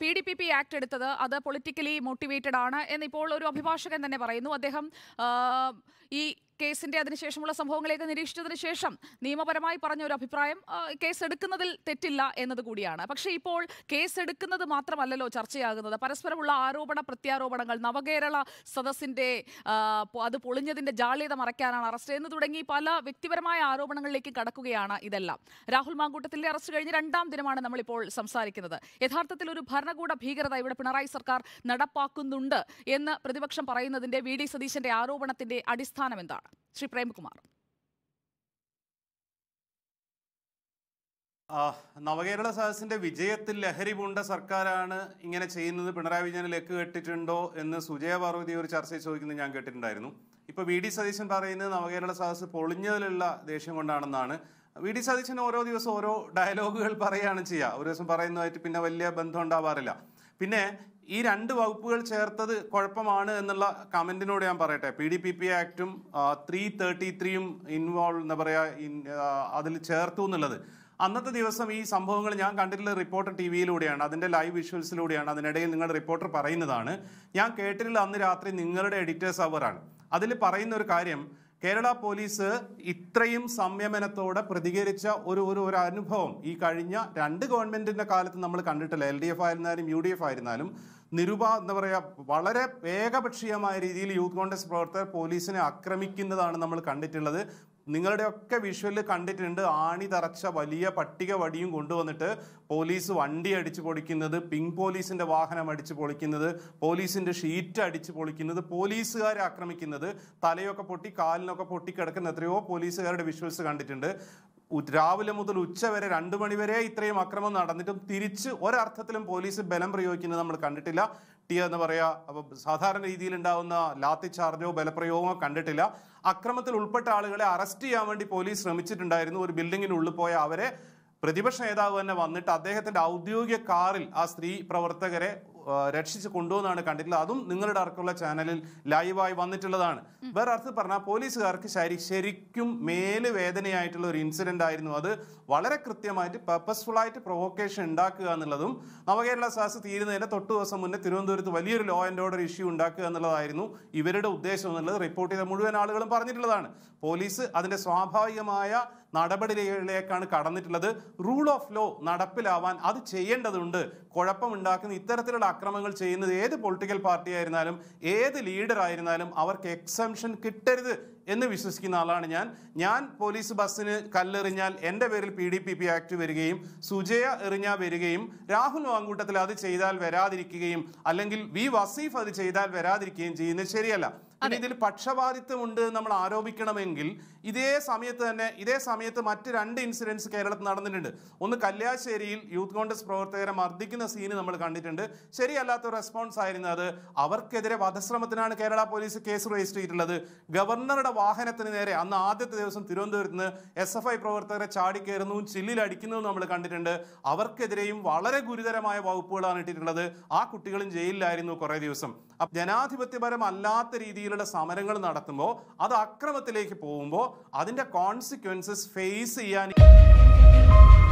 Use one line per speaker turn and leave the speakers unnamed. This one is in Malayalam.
P D P P act എടുത്തത് അത് പൊളിറ്റിക്കലി മോട്ടിവേറ്റഡ് ആണ് എന്നിപ്പോൾ ഒരു അഭിഭാഷകൻ തന്നെ പറയുന്നു അദ്ദേഹം ഈ കേസിന്റെ അതിനുശേഷമുള്ള സംഭവങ്ങളെയൊക്കെ നിരീക്ഷിച്ചതിന് ശേഷം നിയമപരമായി പറഞ്ഞ ഒരു അഭിപ്രായം കേസ് എടുക്കുന്നതിൽ തെറ്റില്ല എന്നത് കൂടിയാണ് പക്ഷേ ഇപ്പോൾ കേസ് എടുക്കുന്നത് മാത്രമല്ലല്ലോ ചർച്ചയാകുന്നത് പരസ്പരമുള്ള ആരോപണ പ്രത്യാരോപണങ്ങൾ നവകേരള സദസ്സിന്റെ അത് പൊളിഞ്ഞതിന്റെ ജാള്യത മറയ്ക്കാനാണ് അറസ്റ്റ് എന്ന് തുടങ്ങി പല വ്യക്തിപരമായ ആരോപണങ്ങളിലേക്ക് കടക്കുകയാണ് ഇതെല്ലാം രാഹുൽ മാങ്കൂട്ടത്തിന്റെ അറസ്റ്റ് കഴിഞ്ഞ് രണ്ടാം ദിനമാണ് നമ്മളിപ്പോൾ സംസാരിക്കുന്നത് യഥാർത്ഥത്തിൽ ഒരു ഭരണകൂട ഭീകരത ഇവിടെ പിണറായി സർക്കാർ നടപ്പാക്കുന്നുണ്ട് എന്ന് പ്രതിപക്ഷം പറയുന്നതിന്റെ വി ഡി സതീശന്റെ ആരോപണത്തിന്റെ അടിസ്ഥാനം എന്താണ് ശ്രീ പ്രേംകുമാർ
നവകേരള സദസ്സിന്റെ വിജയത്തിൽ ലഹരി പൂണ്ട സർക്കാരാണ് ഇങ്ങനെ ചെയ്യുന്നത് പിണറായി വിജയൻ ലക്ക് കെട്ടിട്ടുണ്ടോ എന്ന് സുജയ പാർവതി ഒരു ചർച്ച ചോദിക്കുന്നത് ഞാൻ കേട്ടിട്ടുണ്ടായിരുന്നു ഇപ്പൊ വി ഡി സതീശൻ പറയുന്നത് നവകേരള സദസ് പൊളിഞ്ഞതിലുള്ള ദേഷ്യം കൊണ്ടാണെന്നാണ് വി ഡി സതീശൻ ഓരോ ദിവസം ഓരോ ഡയലോഗുകൾ പറയുകയാണ് ചെയ്യുക ഒരു ദിവസം പറയുന്നതായിട്ട് പിന്നെ വലിയ ബന്ധം ഉണ്ടാവാറില്ല പിന്നെ ഈ രണ്ട് വകുപ്പുകൾ ചേർത്തത് കുഴപ്പമാണ് എന്നുള്ള കമൻറ്റിനോട് ഞാൻ പറയട്ടെ പി ഡി പി പി ആക്റ്റും ത്രീ തേർട്ടി ത്രീയും ഇൻവോൾവ് എന്താ പറയുക അതിൽ ചേർത്തു എന്നുള്ളത് അന്നത്തെ ദിവസം ഈ സംഭവങ്ങൾ ഞാൻ കണ്ടിട്ടുള്ള റിപ്പോർട്ടർ ടി വിയിലൂടെയാണ് അതിൻ്റെ ലൈവ് വിഷ്വൽസിലൂടെയാണ് അതിനിടയിൽ നിങ്ങൾ റിപ്പോർട്ടർ പറയുന്നതാണ് ഞാൻ കേട്ടിട്ടുള്ള അന്ന് രാത്രി നിങ്ങളുടെ എഡിറ്റേഴ്സ് അവറാണ് അതിൽ പറയുന്ന ഒരു കാര്യം കേരള പോലീസ് ഇത്രയും സംയമനത്തോടെ പ്രതികരിച്ച ഒരു ഒരു ഒരു അനുഭവം ഈ കഴിഞ്ഞ രണ്ട് ഗവൺമെന്റിന്റെ കാലത്ത് നമ്മൾ കണ്ടിട്ടില്ല എൽ ഡി എഫ് ആയിരുന്നാലും യു ഡി എഫ് ആയിരുന്നാലും നിരുപ എന്താ പറയുക വളരെ ഏകപക്ഷീയമായ രീതിയിൽ യൂത്ത് കോൺഗ്രസ് പ്രവർത്തകർ പോലീസിനെ ആക്രമിക്കുന്നതാണ് നമ്മൾ കണ്ടിട്ടുള്ളത് നിങ്ങളുടെയൊക്കെ വിഷ്വൽ കണ്ടിട്ടുണ്ട് ആണി തറച്ച വലിയ പട്ടിക വടിയും കൊണ്ടുവന്നിട്ട് പോലീസ് വണ്ടി അടിച്ചു പൊളിക്കുന്നത് പിങ്ക് പോലീസിന്റെ വാഹനം അടിച്ചു പൊളിക്കുന്നത് പോലീസിന്റെ ഷീറ്റ് അടിച്ചു പൊളിക്കുന്നത് പോലീസുകാരെ ആക്രമിക്കുന്നത് തലയൊക്കെ പൊട്ടി കാലിനൊക്കെ പൊട്ടി കിടക്കുന്ന എത്രയോ പോലീസുകാരുടെ വിഷ്വൽസ് കണ്ടിട്ടുണ്ട് രാവിലെ മുതൽ ഉച്ച വരെ രണ്ട് മണിവരെ ഇത്രയും അക്രമം നടന്നിട്ടും തിരിച്ച് ഒരർത്ഥത്തിലും പോലീസ് ബലം പ്രയോഗിക്കുന്നത് നമ്മൾ കണ്ടിട്ടില്ല കിട്ടിയ എന്ന് പറയാ അപ്പോൾ സാധാരണ രീതിയിൽ ഉണ്ടാവുന്ന ചാർജോ ബലപ്രയോഗമോ കണ്ടിട്ടില്ല അക്രമത്തിൽ ഉൾപ്പെട്ട ആളുകളെ അറസ്റ്റ് ചെയ്യാൻ വേണ്ടി പോലീസ് ശ്രമിച്ചിട്ടുണ്ടായിരുന്നു ഒരു ബിൽഡിങ്ങിനുള്ളിൽ പോയ അവരെ പ്രതിപക്ഷ നേതാവ് തന്നെ വന്നിട്ട് അദ്ദേഹത്തിന്റെ ഔദ്യോഗിക കാറിൽ ആ സ്ത്രീ പ്രവർത്തകരെ രക്ഷിച്ച് കൊണ്ടുവന്നാണ് കണ്ടിട്ടുള്ളത് അതും നിങ്ങളുടെ അടക്കമുള്ള ചാനലിൽ ലൈവായി വന്നിട്ടുള്ളതാണ് വേറെ അർത്ഥം പറഞ്ഞാൽ പോലീസുകാർക്ക് ശരി ശരിക്കും മേല് വേദനയായിട്ടുള്ള ഒരു ഇൻസിഡന്റ് ആയിരുന്നു അത് വളരെ കൃത്യമായിട്ട് പർപ്പസ്ഫുള്ളായിട്ട് പ്രൊവോക്കേഷൻ ഉണ്ടാക്കുക എന്നുള്ളതും നവകേരള സാസ് തീരുന്നതിന്റെ തൊട്ട് ദിവസം മുന്നേ തിരുവനന്തപുരത്ത് വലിയൊരു ലോ ആൻഡ് ഓർഡർ ഇഷ്യൂ ഉണ്ടാക്കുക എന്നുള്ളതായിരുന്നു ഇവരുടെ ഉദ്ദേശം എന്നുള്ളത് റിപ്പോർട്ട് ചെയ്ത മുഴുവൻ ആളുകളും പറഞ്ഞിട്ടുള്ളതാണ് പോലീസ് അതിന്റെ സ്വാഭാവികമായ നടപടികളിലേക്കാണ് കടന്നിട്ടുള്ളത് റൂൾ ഓഫ് ലോ നടപ്പിലാവാൻ അത് ചെയ്യേണ്ടതുണ്ട് കുഴപ്പമുണ്ടാക്കുന്ന ഇത്തരത്തിലുള്ള അക്രമങ്ങൾ ചെയ്യുന്നത് ഏത് പൊളിറ്റിക്കൽ പാർട്ടി ആയിരുന്നാലും ഏത് ലീഡർ ആയിരുന്നാലും അവർക്ക് എക്സംഷൻ കിട്ടരുത് എന്ന് വിശ്വസിക്കുന്ന ആളാണ് ഞാൻ ഞാൻ പോലീസ് ബസ്സിന് കല്ലെറിഞ്ഞാൽ എൻ്റെ പേരിൽ P D P P act വരികയും സുജയ എറിഞ്ഞ വരികയും രാഹുൽ വാങ്കൂട്ടത്തിൽ അത് ചെയ്താൽ വരാതിരിക്കുകയും അല്ലെങ്കിൽ വി വസീഫ് അത് ചെയ്താൽ വരാതിരിക്കുകയും ചെയ്യുന്നത് ശരിയല്ല പിന്നെ ഇതിൽ പക്ഷപാതിത്വം ഉണ്ട് നമ്മൾ ആരോപിക്കണമെങ്കിൽ ഇതേ സമയത്ത് തന്നെ ഇതേ സമയത്ത് മറ്റ് രണ്ട് ഇൻസിഡൻസ് കേരളത്തിൽ നടന്നിട്ടുണ്ട് ഒന്ന് കല്യാശ്ശേരിയിൽ യൂത്ത് കോൺഗ്രസ് പ്രവർത്തകരെ മർദ്ദിക്കുന്ന സീന് നമ്മൾ കണ്ടിട്ടുണ്ട് ശരിയല്ലാത്ത റെസ്പോൺസ് ആയിരുന്നു അത് അവർക്കെതിരെ വധശ്രമത്തിനാണ് കേരള പോലീസ് കേസ് രജിസ്റ്റർ ചെയ്തിട്ടുള്ളത് ഗവർണറുടെ വാഹനത്തിന് നേരെ അന്ന് ആദ്യത്തെ ദിവസം തിരുവനന്തപുരത്ത് നിന്ന് എസ് എഫ് ഐ പ്രവർത്തകരെ ചാടിക്കയറുന്നതും ചില്ലിലടിക്കുന്നതും നമ്മൾ കണ്ടിട്ടുണ്ട് അവർക്കെതിരെയും വളരെ ഗുരുതരമായ വകുപ്പുകളാണ് ഇട്ടിട്ടുള്ളത് ആ കുട്ടികളും ജയിലിലായിരുന്നു കുറേ ദിവസം ജനാധിപത്യപരമല്ലാത്ത രീതിയിൽ രീതിയിലുള്ള സമരങ്ങൾ നടത്തുമ്പോൾ അത് അക്രമത്തിലേക്ക് പോകുമ്പോൾ അതിൻ്റെ കോൺസിക്വൻസസ് ഫേസ് ചെയ്യാൻ